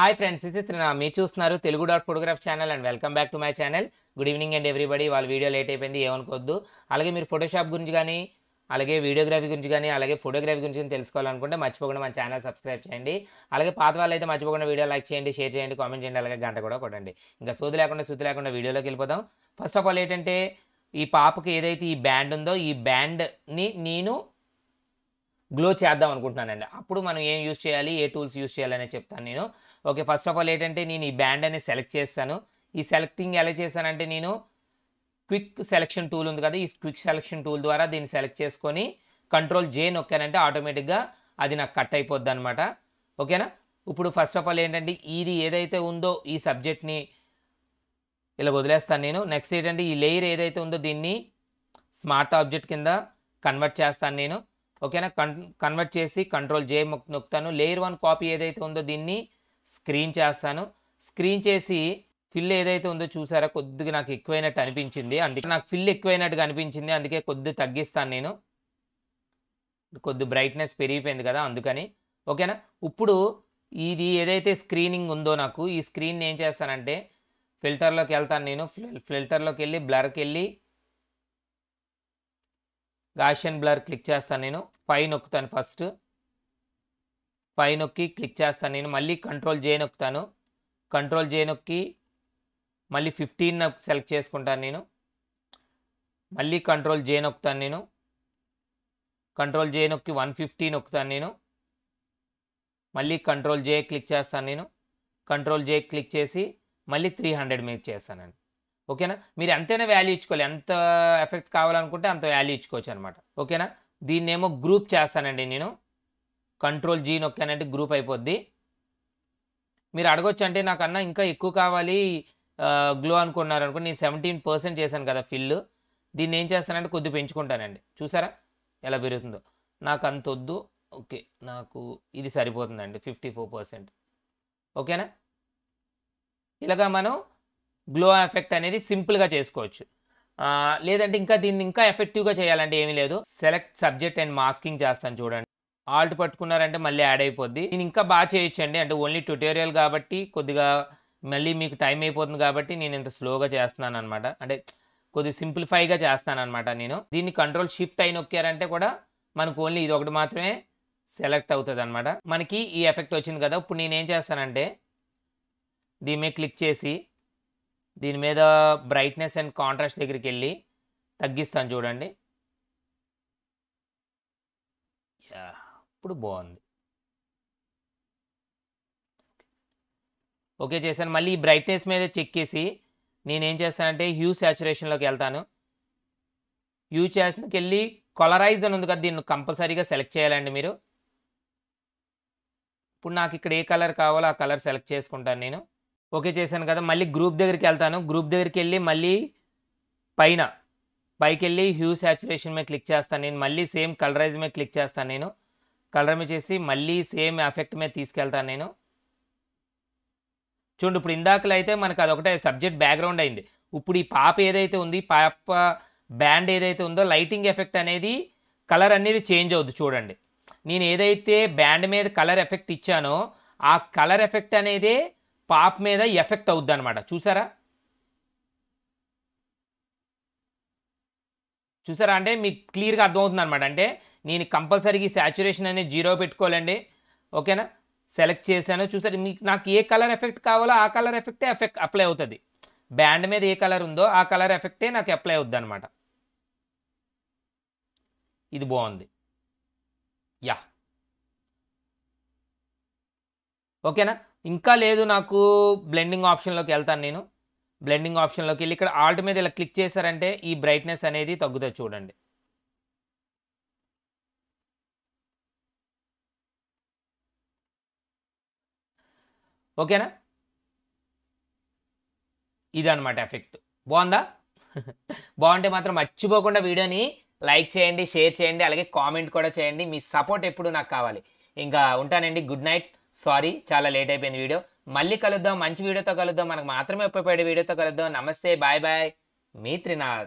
hi friends ఇది మీరు చూస్తున్నారు Telugu dot photograph channel and welcome back to my channel good evening and everybody వాళ్ళ video late అయిపోయింది ఏమనుకోవద్దు అలాగే మీరు ఫోటోషాప్ గురించి కానీ అలాగే వీడియోగ్రఫీ గురించి కానీ అలాగే ఫోటోగ్రఫీ గురించి కానీ తెలుసుకోవాలనుకుంటే మర్చిపోకుండా మన ఛానల్ సబ్స్క్రైబ్ చేయండి అలాగే పాత వాళ్ళు అయితే మర్చిపోకుండా వీడియో లైక్ చేయండి షేర్ చేయండి కామెంట్ చేయండి అలాగే గంట కూడా కొట్టండి ఇంకా సూది లేకుండా సూతి లేకుండా వీడియోలోకి వెళ్ళిపోతాం ఫస్ట్ ఆఫ్ ఆల్ ఏంటంటే ఈ పాపకి ఏదైతే ఈ బ్యాండ్ ఉందో ఈ బ్యాండ్ని నేను గ్లో చేద్దాం అనుకుంటున్నానండి అప్పుడు మనం ఏం యూస్ చేయాలి ఏ టూల్స్ యూస్ చేయాలనే చెప్తాను నేను ఓకే ఫస్ట్ ఆఫ్ ఆల్ ఏంటంటే నేను ఈ బ్యాండ్ అనేది సెలెక్ట్ చేస్తాను ఈ సెలెక్టింగ్ ఎలా చేశానంటే నేను క్విక్ సెలెక్షన్ టూల్ ఉంది కదా ఈ క్విక్ సెలెక్షన్ టూల్ ద్వారా దీన్ని సెలెక్ట్ చేసుకొని కంట్రోల్ జే నొక్కానంటే ఆటోమేటిక్గా అది నాకు కట్ అయిపోద్ది అనమాట ఓకేనా ఇప్పుడు ఫస్ట్ ఆఫ్ ఆల్ ఏంటంటే ఇది ఏదైతే ఉందో ఈ సబ్జెక్ట్ని ఇలా వదిలేస్తాను నేను నెక్స్ట్ ఏంటంటే ఈ లేయర్ ఏదైతే ఉందో దీన్ని స్మార్ట్ ఆబ్జెక్ట్ కింద కన్వర్ట్ చేస్తాను నేను ఓకేనా కన్ కన్వర్ట్ చేసి కంట్రోల్ జే నొక్కుతాను లేయర్ వన్ కాపీ ఏదైతే ఉందో దీన్ని స్క్రీన్ చేస్తాను స్క్రీన్ చేసి ఫిల్ ఏదైతే ఉందో చూసారా కొద్దిగా నాకు ఎక్కువైనట్టు అనిపించింది అందుకే నాకు ఫిల్ ఎక్కువైనట్టుగా అనిపించింది అందుకే కొద్ది తగ్గిస్తాను నేను కొద్ది బ్రైట్నెస్ పెరిగిపోయింది కదా అందుకని ఓకేనా ఇప్పుడు ఇది ఏదైతే స్క్రీనింగ్ ఉందో నాకు ఈ స్క్రీన్ ఏం చేస్తానంటే ఫిల్టర్లోకి వెళ్తాను నేను ఫిల్టర్లోకి వెళ్ళి బ్లర్కి వెళ్ళి గాషియన్ బ్లర్ క్లిక్ చేస్తాను నేను ఫైవ్ నొక్కుతాను ఫస్ట్ ఫైవ్ నొక్కి క్లిక్ చేస్తాను నేను మళ్ళీ కంట్రోల్ జే నొక్కుతాను కంట్రోల్ జే నొక్కి మళ్ళీ ఫిఫ్టీన్ సెలెక్ట్ చేసుకుంటాను నేను మళ్ళీ కంట్రోల్ జే నొక్కుతాను నేను కంట్రోల్ జే నొక్కి వన్ ఫిఫ్టీ నొక్కుతాను నేను మళ్ళీ కంట్రోల్ జే క్లిక్ చేస్తాను నేను కంట్రోల్ జే క్లిక్ చేసి మళ్ళీ త్రీ హండ్రెడ్ మీద చేస్తానండి ఓకేనా మీరు ఎంతైనా వాల్యూ ఇచ్చుకోవాలి ఎంత ఎఫెక్ట్ కావాలనుకుంటే అంత వాల్యూ ఇచ్చుకోవచ్చు అనమాట ఓకేనా దీన్ని ఏమో గ్రూప్ చేస్తానండి నేను కంట్రోల్ జీ నొక్కానంటే గ్రూప్ అయిపోద్ది మీరు అడగొచ్చు అంటే నాకన్నా ఇంకా ఎక్కువ కావాలి గ్లో అనుకున్నారు అనుకో నేను సెవెంటీన్ పర్సెంట్ చేశాను కదా ఫిల్ దీన్ని ఏం చేస్తానంటే కొద్ది పెంచుకుంటానండి చూసారా ఎలా పెరుగుతుందో నాకు అంత వద్దు ఓకే నాకు ఇది సరిపోతుందండి ఫిఫ్టీ ఫోర్ పర్సెంట్ ఓకేనా ఇలాగా మనం గ్లో ఎఫెక్ట్ అనేది సింపుల్గా చేసుకోవచ్చు లేదంటే ఇంకా దీన్ని ఇంకా ఎఫెక్టివ్గా చేయాలంటే ఏమీ లేదు సెలెక్ట్ సబ్జెక్ట్ అండ్ మాస్కింగ్ చేస్తాను చూడండి ఆల్ట్ పట్టుకున్నారంటే మళ్ళీ యాడ్ అయిపోద్ది నేను ఇంకా బాగా అండి అంటే ఓన్లీ ట్యూటోరియల్ కాబట్టి కొద్దిగా మళ్ళీ మీకు టైం అయిపోతుంది కాబట్టి నేను ఇంత స్లోగా చేస్తున్నాను అనమాట అంటే కొద్ది సింప్లిఫైగా చేస్తాను అనమాట నేను దీన్ని కంట్రోల్ షిఫ్ట్ అయిన ఒక్కారంటే కూడా మనకు ఓన్లీ ఇది ఒకటి మాత్రమే సెలెక్ట్ అవుతుంది అనమాట మనకి ఈ ఎఫెక్ట్ వచ్చింది కదా ఇప్పుడు నేనేం చేస్తానంటే దీని మీద క్లిక్ చేసి దీని మీద బ్రైట్నెస్ అండ్ కాంట్రాస్ట్ దగ్గరికి వెళ్ళి తగ్గిస్తాను చూడండి ఇప్పుడు బాగుంది ఓకే చేశాను మళ్ళీ ఈ బ్రైట్నెస్ మీద చెక్ చేసి నేనేం చేస్తానంటే హ్యూ శాచురేషన్లోకి వెళ్తాను హ్యూ శాచురేషన్కి వెళ్ళి కొలరైజ్ అని ఉంది కదా దీన్ని కంపల్సరీగా సెలెక్ట్ చేయాలండి మీరు ఇప్పుడు నాకు ఇక్కడ ఏ కలర్ కావాలో ఆ కలర్ సెలెక్ట్ చేసుకుంటాను నేను ఓకే చేశాను కదా మళ్ళీ గ్రూప్ దగ్గరికి వెళ్తాను గ్రూప్ దగ్గరికి వెళ్ళి మళ్ళీ పైన పైకి వెళ్ళి హ్యూ సాచురేషన్ మీద క్లిక్ చేస్తాను నేను మళ్ళీ సేమ్ కలరైజ్ మీద క్లిక్ చేస్తాను నేను కలర్ మీద చేసి మళ్ళీ సేమ్ ఎఫెక్ట్ మీద తీసుకెళ్తాను నేను చూడండి ఇప్పుడు ఇందాకలైతే అయితే మనకు అదొకటే సబ్జెక్ట్ బ్యాక్గ్రౌండ్ అయింది ఇప్పుడు ఈ పాప ఏదైతే ఉంది పాప బ్యాండ్ ఏదైతే ఉందో లైటింగ్ ఎఫెక్ట్ అనేది కలర్ అనేది చేంజ్ అవుద్ది చూడండి నేను ఏదైతే బ్యాండ్ మీద కలర్ ఎఫెక్ట్ ఇచ్చానో ఆ కలర్ ఎఫెక్ట్ అనేది పాప్ మీద ఎఫెక్ట్ అవుద్ది అనమాట చూసారా చూసారా అంటే మీకు క్లియర్గా అర్థమవుతుంది అనమాట అంటే నేను కంపల్సరీగా శాచురేషన్ అనేది జీరో పెట్టుకోవాలండి ఓకేనా సెలెక్ట్ చేశాను చూసారు మీకు నాకు ఏ కలర్ ఎఫెక్ట్ కావాలో ఆ కలర్ ఎఫెక్టే ఎఫెక్ట్ అప్లై అవుతుంది బ్యాండ్ మీద ఏ కలర్ ఉందో ఆ కలర్ ఎఫెక్టే నాకు అప్లై అవుద్ది అనమాట ఇది బాగుంది యా ఓకేనా ఇంకా లేదు నాకు బ్లెండింగ్ ఆప్షన్లోకి వెళ్తాను నేను బ్లెండింగ్ ఆప్షన్లోకి వెళ్ళి ఇక్కడ ఆల్ట్ మీద ఇలా క్లిక్ చేశారంటే ఈ బ్రైట్నెస్ అనేది తగ్గుతుంది చూడండి ఓకేనా ఇదనమాట ఎఫెక్ట్ బాగుందా బాగుంటే మాత్రం మర్చిపోకుండా వీడియోని లైక్ చేయండి షేర్ చేయండి అలాగే కామెంట్ కూడా చేయండి మీ సపోర్ట్ ఎప్పుడు నాకు కావాలి ఇంకా ఉంటానండి గుడ్ నైట్ సారీ చాలా లేట్ అయిపోయింది వీడియో మళ్ళీ కలుద్దాం మంచి వీడియోతో కలుద్దాం మనకు మాత్రమే ఉపయోగపడే వీడియోతో కలుద్దాం నమస్తే బాయ్ బాయ్ మీ త్రినాథ్